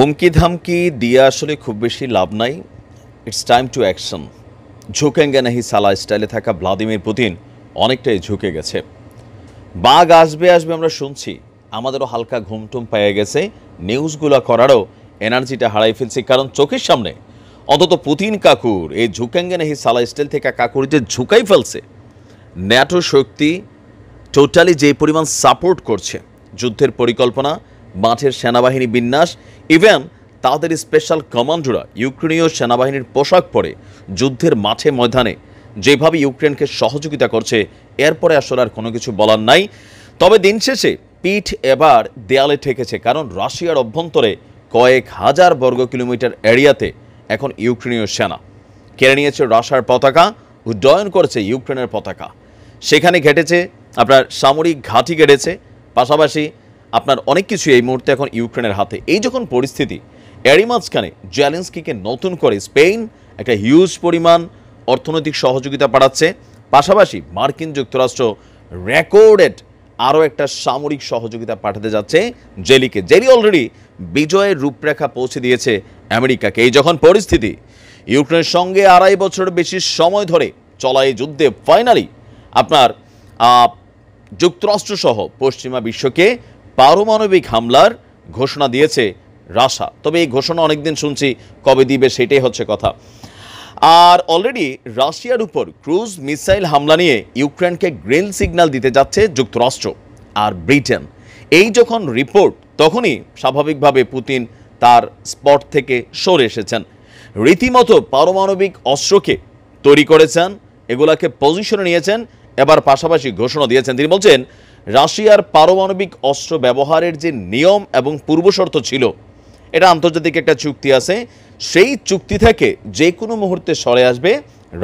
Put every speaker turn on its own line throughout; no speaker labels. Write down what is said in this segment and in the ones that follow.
হুমকি ধামকি দিয়ে আসলে খুব বেশি লাভ নাই ইটস টাইম টু অ্যাকশন ঝুঁকেঙ্গে নাহি সালা স্টাইলে থাকা ভ্লাদিমির পুতিন অনেকটাই ঝুঁকে গেছে বাঘ আসবে আসবে আমরা শুনছি আমাদেরও হালকা ঘুমটুম পেয়ে গেছে নিউজগুলো করারও এনার্জিটা হারাই ফেলছি কারণ চোখের সামনে অন্তত পুতিন কাকুর এই ঝুঁকেঙ্গে নাহি সালা স্টাইল থেকে কাকুর যে ঝুঁকাই ফেলছে ন্যাটো শক্তি টোটালি যে পরিমাণ সাপোর্ট করছে যুদ্ধের পরিকল্পনা মাঠের সেনাবাহিনী বিন্যাস ইভেন তাদের স্পেশাল কমান্ডোরা ইউক্রেনীয় সেনাবাহিনীর পোশাক পরে যুদ্ধের মাঠে ময়দানে যেভাবে ইউক্রেনকে সহযোগিতা করছে এরপরে আসলে আর কোনো কিছু বলার নাই তবে দিন শেষে পিঠ এবার দেয়ালে ঠেকেছে কারণ রাশিয়ার অভ্যন্তরে কয়েক হাজার বর্গ কিলোমিটার এরিয়াতে এখন ইউক্রেনীয় সেনা কেড়ে নিয়েছে রাশার পতাকা উড্ডয়ন করেছে ইউক্রেনের পতাকা সেখানে ঘেটেছে আপনার সামরিক ঘাঁটি কেটেছে পাশাপাশি আপনার অনেক কিছু এই মুহূর্তে এখন ইউক্রেনের হাতে এই যখন পরিস্থিতি এরই মাঝখানে জ্যালেন্সকিকে নতুন করে স্পেন একটা হিউজ পরিমাণ অর্থনৈতিক সহযোগিতা পাঠাচ্ছে পাশাপাশি মার্কিন যুক্তরাষ্ট্র রেকর্ডেড আরও একটা সামরিক সহযোগিতা পাঠাতে যাচ্ছে জেলিকে জেলি অলরেডি বিজয়ের রূপরেখা পৌঁছে দিয়েছে আমেরিকাকে এই যখন পরিস্থিতি ইউক্রেনের সঙ্গে আড়াই বছরের বেশি সময় ধরে চলা এই যুদ্ধে ফাইনালি আপনার যুক্তরাষ্ট্রসহ পশ্চিমা বিশ্বকে পারমাণবিক হামলার ঘোষণা দিয়েছে রাশা তবে এই ঘোষণা অনেকদিন শুনছি কবে দিবে সেটাই হচ্ছে কথা আর অলরেডি রাশিয়ার উপর ক্রুজ মিসাইল হামলা নিয়ে ইউক্রেনকে গ্রিন সিগন্যাল দিতে যাচ্ছে যুক্তরাষ্ট্র আর ব্রিটেন এই যখন রিপোর্ট তখনই স্বাভাবিকভাবে পুতিন তার স্পট থেকে সরে এসেছেন রীতিমতো পারমাণবিক অস্ত্রকে তৈরি করেছেন এগুলাকে পজিশনে নিয়েছেন এবার পাশাপাশি ঘোষণা দিয়েছেন তিনি বলছেন রাশিয়ার পারমাণবিক অস্ত্র ব্যবহারের যে নিয়ম এবং পূর্বশর্ত ছিল এটা আন্তর্জাতিক একটা চুক্তি আছে সেই চুক্তি থেকে যে কোনো মুহূর্তে সরে আসবে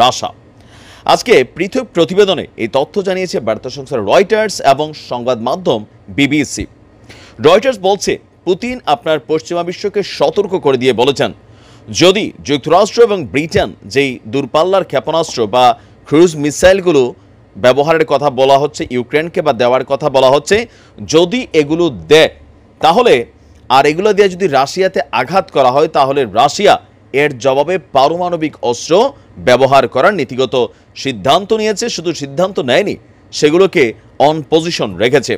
রাশা আজকে পৃথক প্রতিবেদনে এই তথ্য জানিয়েছে বার্তা সংস্থা রয়টার্স এবং সংবাদ মাধ্যম বিবিসি রয়টার্স বলছে পুতিন আপনার পশ্চিমা বিশ্বকে সতর্ক করে দিয়ে বলেছেন যদি যুক্তরাষ্ট্র এবং ব্রিটেন যেই দূরপাল্লার ক্ষেপণাস্ত্র বা ক্রুজ মিসাইলগুলো ব্যবহারের কথা বলা হচ্ছে ইউক্রেনকে বা দেওয়ার কথা বলা হচ্ছে যদি এগুলো দেয় তাহলে আর এগুলো দিয়ে যদি রাশিয়াতে আঘাত করা হয় তাহলে রাশিয়া এর জবাবে পারমাণবিক অস্ত্র ব্যবহার করার নীতিগত সিদ্ধান্ত নিয়েছে শুধু সিদ্ধান্ত নেয়নি সেগুলোকে অন পজিশন রেখেছে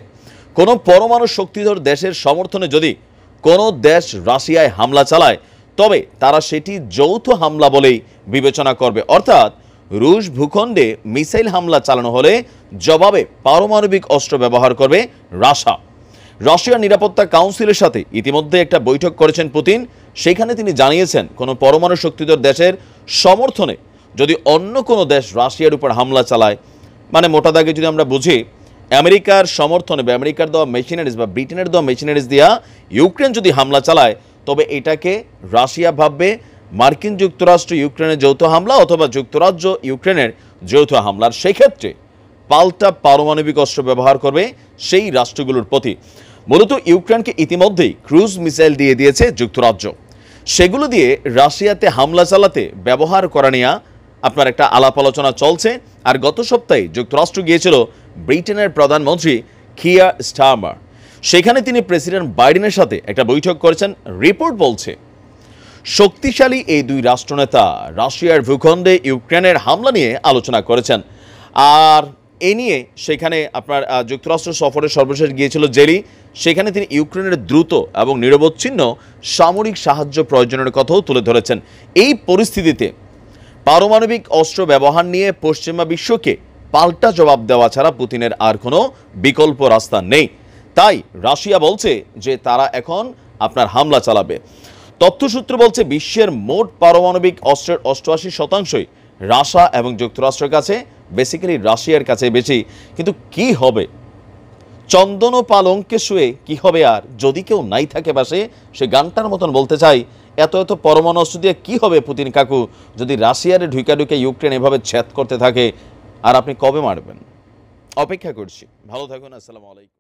কোনো পরমাণু শক্তিধর দেশের সমর্থনে যদি কোনো দেশ রাশিয়ায় হামলা চালায় তবে তারা সেটি যৌথ হামলা বলেই বিবেচনা করবে অর্থাৎ রুশ ভূখণ্ডে মিসাইল হামলা চালানো হলে জবাবে পারমাণবিক অস্ত্র ব্যবহার করবে রাশা রাশিয়ার নিরাপত্তা কাউন্সিলের সাথে ইতিমধ্যে একটা বৈঠক করেছেন পুতিন সেখানে তিনি জানিয়েছেন কোনো পরমাণু শক্তিধর দেশের সমর্থনে যদি অন্য কোনো দেশ রাশিয়ার উপর হামলা চালায় মানে মোটা দাগে যদি আমরা বুঝি আমেরিকার সমর্থনে বা আমেরিকার দেওয়া মেশিনারিজ বা ব্রিটেনের দেওয়া মেশিনারিজ দিয়া ইউক্রেন যদি হামলা চালায় তবে এটাকে রাশিয়া ভাববে মার্কিন যুক্তরাষ্ট্র ইউক্রেনের যৌথ হামলা অথবা যুক্তরাজ্য ইউক্রেনের যৌথ হামলার সেক্ষেত্রে পাল্টা পারমাণবিক অস্ত্র ব্যবহার করবে সেই রাষ্ট্রগুলোর প্রতি মূলত ইউক্রেনকে ইতিমধ্যেই ক্রুজ মিসাইল দিয়ে দিয়েছে যুক্তরাজ্য সেগুলো দিয়ে রাশিয়াতে হামলা চালাতে ব্যবহার করা নেয়া আপনার একটা আলাপ আলোচনা চলছে আর গত সপ্তাহে যুক্তরাষ্ট্র গিয়েছিল ব্রিটেনের প্রধানমন্ত্রী খিয়া স্টার্মার সেখানে তিনি প্রেসিডেন্ট বাইডেনের সাথে একটা বৈঠক করেছেন রিপোর্ট বলছে শক্তিশালী এই দুই রাষ্ট্রনেতা রাশিয়ার ভূখণ্ডে ইউক্রেনের হামলা নিয়ে আলোচনা করেছেন আর এ নিয়ে সেখানে আপনার যুক্তরাষ্ট্র সফরে সর্বশেষ গিয়েছিল জেলি সেখানে তিনি ইউক্রেনের দ্রুত এবং নিরবচ্ছিন্ন সামরিক সাহায্য প্রয়োজনের কথাও তুলে ধরেছেন এই পরিস্থিতিতে পারমাণবিক অস্ত্র ব্যবহার নিয়ে পশ্চিমা বিশ্বকে পাল্টা জবাব দেওয়া ছাড়া পুতিনের আর কোনো বিকল্প রাস্তা নেই তাই রাশিয়া বলছে যে তারা এখন আপনার হামলা চালাবে তথ্যসূত্র বলছে বিশ্বের মোট পারমাণবিক অস্ত্রের অষ্টআশি শতাংশই রাশা এবং যুক্তরাষ্ট্রের কাছে বেসিক্যালি রাশিয়ার কাছে বেশি কিন্তু কি হবে চন্দন পালঙ্কে শুয়ে কি হবে আর যদি কেউ নাই থাকে পাশে সে গানটার মতন বলতে চাই এত এত পরমাণু অস্ত্র দিয়ে কী হবে পুতিন কাকু যদি রাশিয়ারে ঢুকা ঢুকে ইউক্রেন এভাবে ছেদ করতে থাকে আর আপনি কবে মারবেন অপেক্ষা করছি ভালো থাকুন আসসালামু আলাইকুম